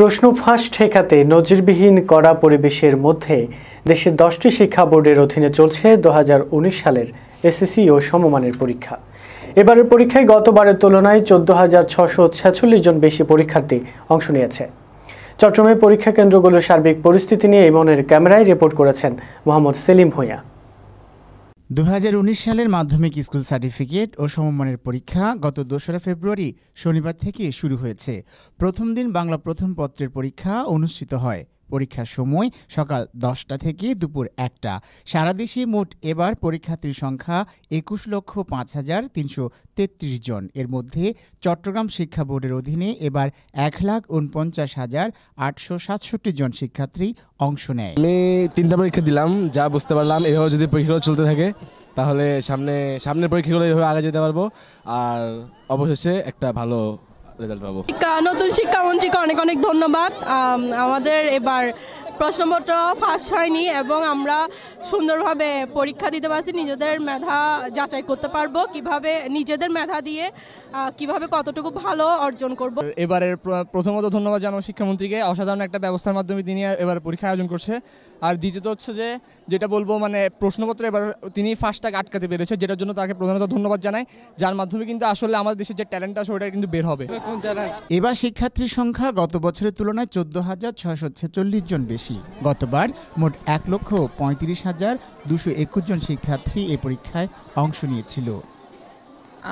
প্রশ্ন ফাঁস ঠেকাতে নজিরবিহীন কড়া পরিবেশের মধ্যে দেশের দশটি শিক্ষা বোর্ডের অধীনে চলছে দু সালের এসএসসি ও সমমানের পরীক্ষা এবারের পরীক্ষায় গতবারের তুলনায় চোদ্দ হাজার ছশো ছেচল্লিশ জন বেশি পরীক্ষার্থী অংশ নিয়েছে চট্টগ্রামের পরীক্ষা কেন্দ্রগুলোর সার্বিক পরিস্থিতি নিয়ে এমনের ক্যামেরায় রিপোর্ট করেছেন মোহাম্মদ সেলিম ভুঁইয়া দু সালের মাধ্যমিক স্কুল সার্টিফিকেট ও সমমানের পরীক্ষা গত দোসরা ফেব্রুয়ারি শনিবার থেকে শুরু হয়েছে প্রথম দিন বাংলা প্রথম পত্রের পরীক্ষা অনুষ্ঠিত হয় পরীক্ষার সময় সকাল দশটা থেকে দুপুর একটা সারা দেশে মোট এবার পরীক্ষার্থীর সংখ্যা একুশ লক্ষ পাঁচ হাজার তিনশো তেত্রিশ জন এর মধ্যে চট্টগ্রাম শিক্ষা বোর্ডের অধীনে এবার এক লাখ উনপঞ্চাশ হাজার আটশো সাতষট্টি জন শিক্ষার্থী অংশ নেয় আমি তিনটা পরীক্ষা দিলাম যা বুঝতে পারলাম এভাবে যদি পরীক্ষাগুলো চলতে থাকে তাহলে সামনে সামনের পরীক্ষাগুলো এভাবে আগে যেতে পারবো আর অবশেষে একটা ভালো রেজাল্ট পাবো নতুন শিক্ষামন্ত্রীকে অনেক অনেক ধন্যবাদ আমাদের এবার প্রশ্নপত্র ফাঁস হয়নি এবং আমরা সুন্দরভাবে পরীক্ষা দিতে পারছি নিজেদের মেধা যাচাই করতে পারবো কিভাবে নিজেদের মেধা দিয়ে কিভাবে কতটুকু ভালো অর্জন করব এবারের প্রথমত ধন্যবাদ জানাবো শিক্ষামন্ত্রীকে অসাধারণ একটা ব্যবস্থার মাধ্যমে তিনি এবার পরীক্ষা আয়োজন করছে আর দ্বিতীয়ত হচ্ছে যে যেটা বলবো মানে প্রশ্নপত্র এবার তিনি ফার্স্টটাকে আটকাতে পেরেছে যেটার জন্য তাকে প্রধানত ধন্যবাদ জানাই যার মাধ্যমে কিন্তু আসলে আমাদের দেশের যে ট্যালেন্ট আছে ওটা কিন্তু বের হবে এবার শিক্ষার্থীর সংখ্যা গত বছরের তুলনায় চোদ্দ হাজার ছয়শো ছেচল্লিশ জন বেশি গতবার মোট এক লক্ষ পঁয়ত্রিশ হাজার দুশো একুশ জন শিক্ষার্থী এ পরীক্ষায় অংশ নিয়েছিল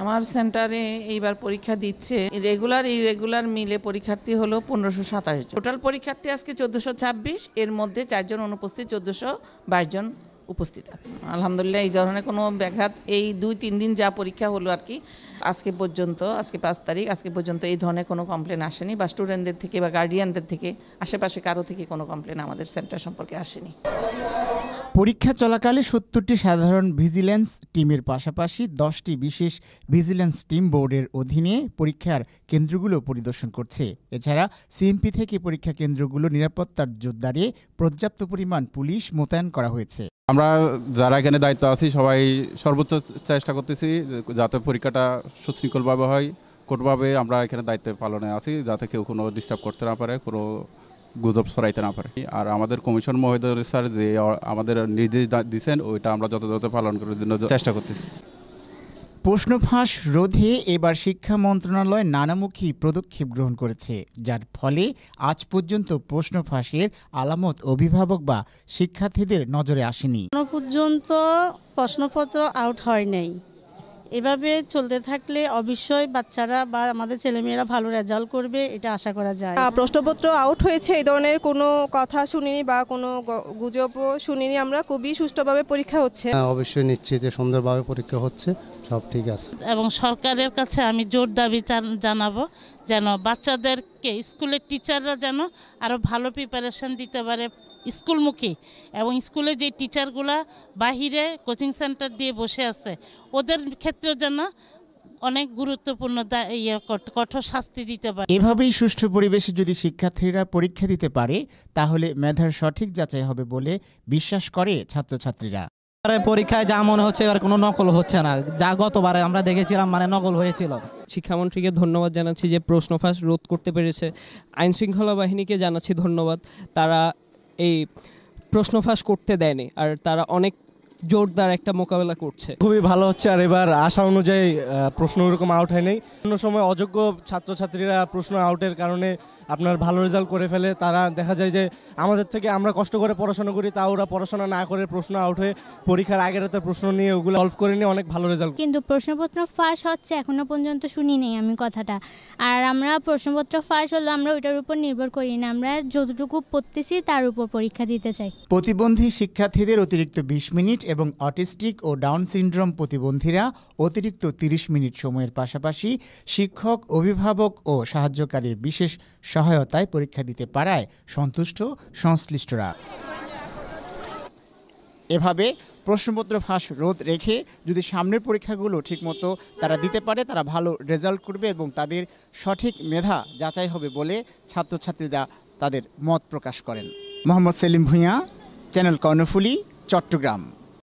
আমার সেন্টারে এইবার পরীক্ষা দিচ্ছে রেগুলার ইরেগুলার মিলে পরীক্ষার্থী হল পনেরোশো সাতাশ জন টোটাল পরীক্ষার্থী আজকে চোদ্দোশো ছাব্বিশ এর মধ্যে চারজন অনুপস্থিত চোদ্দোশো বাইশ জন উপস্থিত আছে আলহামদুলিল্লাহ এই ধরনের কোনো ব্যাঘাত এই দুই তিন দিন যা পরীক্ষা হলো আর কি আজকে পর্যন্ত আজকে পাঁচ তারিখ আজকে পর্যন্ত এই ধরনের কোনো কমপ্লেন আসেনি বা স্টুডেন্টদের থেকে বা গার্ডিয়ানদের থেকে আশেপাশে কারো থেকে কোনো কমপ্লেন আমাদের সেন্টার সম্পর্কে আসেনি পরীক্ষা চলাকালে সত্তরটি সাধারণ ভিজিলেন্স টিমের পাশাপাশি দশটি বিশেষ ভিজিলেন্স টিম বোর্ডের অধীনে পরীক্ষার কেন্দ্রগুলো পরিদর্শন করছে এছাড়া সিএমপি থেকে পরীক্ষা কেন্দ্রগুলো নিরাপত্তার জোরদারে পর্যাপ্ত পরিমাণ পুলিশ মোতায়েন করা হয়েছে আমরা যারা এখানে দায়িত্ব আছি সবাই সর্বোচ্চ চেষ্টা করতেছি যাতে পরীক্ষাটা সুশৃঙ্খলভাবে হয় কোনোভাবে আমরা এখানে দায়িত্ব পালনে আছি যাতে কেউ কোনো ডিস্টার্ব করতে না পারে কোনো গুজব ছড়াইতে না পারে আর আমাদের কমিশন মহিদুল স্যার যে আমাদের নির্দেশ দিচ্ছেন ওইটা আমরা যথাযথ পালন করার জন্য চেষ্টা করতেছি প্রশ্ন ফাঁস রোধে এবার শিক্ষা মন্ত্রণালয় নানামুখী পদক্ষেপ গ্রহণ করেছে যার ফলে আজ পর্যন্ত প্রশ্ন ফাঁসের আলামত অভিভাবক বা শিক্ষার্থীদের নজরে আসেনি পর্যন্ত প্রশ্নপত্র আউট হয় নাই এভাবে চলতে থাকলে অবশ্যই বাচ্চারা বা আমাদের ছেলেমেয়েরা ভালো রেজাল্ট করবে এটা আশা করা যায় প্রশ্নপত্র আউট হয়েছে এই ধরনের কোনো কথা শুনিনি বা কোনো গুজবও শুনিনি আমরা খুবই সুষ্ঠুভাবে পরীক্ষা হচ্ছে হ্যাঁ, অবশ্যই নিশ্চিত যে সুন্দরভাবে পরীক্ষা হচ্ছে সব ঠিক আছে এবং সরকারের কাছে আমি জোর দাবি জানাবো যেন বাচ্চাদেরকে স্কুলের টিচাররা যেন আরও ভালো প্রিপারেশন দিতে পারে স্কুলমুখী এবং স্কুলে যে টিচারগুলা বাহিরে কোচিং সেন্টার দিয়ে বসে আছে ওদের ক্ষেত্রেও যেন অনেক গুরুত্বপূর্ণ ইয়ে কঠোর শাস্তি দিতে পারে এভাবেই সুষ্ঠু পরিবেশে যদি শিক্ষার্থীরা পরীক্ষা দিতে পারে তাহলে মেধার সঠিক যাচাই হবে বলে বিশ্বাস করে ছাত্রছাত্রীরা পরীক্ষায় যা মনে হচ্ছে এবার কোনো নকল হচ্ছে না যা গতবারে আমরা দেখেছিলাম মানে নকল হয়েছিল শিক্ষামন্ত্রীকে ধন্যবাদ জানাচ্ছি যে প্রশ্ন ফাঁস রোধ করতে পেরেছে আইনশৃঙ্খলা বাহিনীকে জানাচ্ছি ধন্যবাদ তারা এই প্রশ্ন ফাঁস করতে দেয়নি আর তারা অনেক জোরদার একটা মোকাবেলা করছে খুবই ভালো হচ্ছে আর এবার আশা অনুযায়ী প্রশ্ন ওরকম আউট হয়নি অন্য সময় অযোগ্য ছাত্রছাত্রীরা প্রশ্ন আউটের কারণে আপনার ভালো রেজাল্ট করে ফেলে তারা দেখা যায় যে আমাদের থেকে আমরা কষ্ট করে পড়াশোনা করি তা ওরা পড়াশোনা না করে প্রশ্ন আউট হয়ে পরীক্ষার আগের হাতে প্রশ্ন নিয়ে ওগুলো সলভ করে নিয়ে অনেক ভালো রেজাল্ট কিন্তু প্রশ্নপত্র ফাঁস হচ্ছে এখনো পর্যন্ত শুনি নেই আমি কথাটা আর আমরা প্রশ্নপত্র ফাঁস হলো আমরা ওইটার উপর নির্ভর করি না আমরা যতটুকু পড়তেছি তার উপর পরীক্ষা দিতে চাই প্রতিবন্ধী শিক্ষার্থীদের অতিরিক্ত বিশ মিনিট এবং অটিস্টিক ও ডাউন সিন্ড্রোম প্রতিবন্ধীরা অতিরিক্ত তিরিশ মিনিট সময়ের পাশাপাশি শিক্ষক অভিভাবক ও সাহায্যকারীর বিশেষ সহায়তায় পরীক্ষা দিতে পারায় সন্তুষ্ট সংশ্লিষ্টরা এভাবে প্রশ্নপত্র ফাঁস রোধ রেখে যদি সামনের পরীক্ষাগুলো ঠিকমতো তারা দিতে পারে তারা ভালো রেজাল্ট করবে এবং তাদের সঠিক মেধা যাচাই হবে বলে ছাত্রছাত্রীরা তাদের মত প্রকাশ করেন মোহাম্মদ সেলিম ভূঁইয়া চ্যানেল কর্ণফুলি চট্টগ্রাম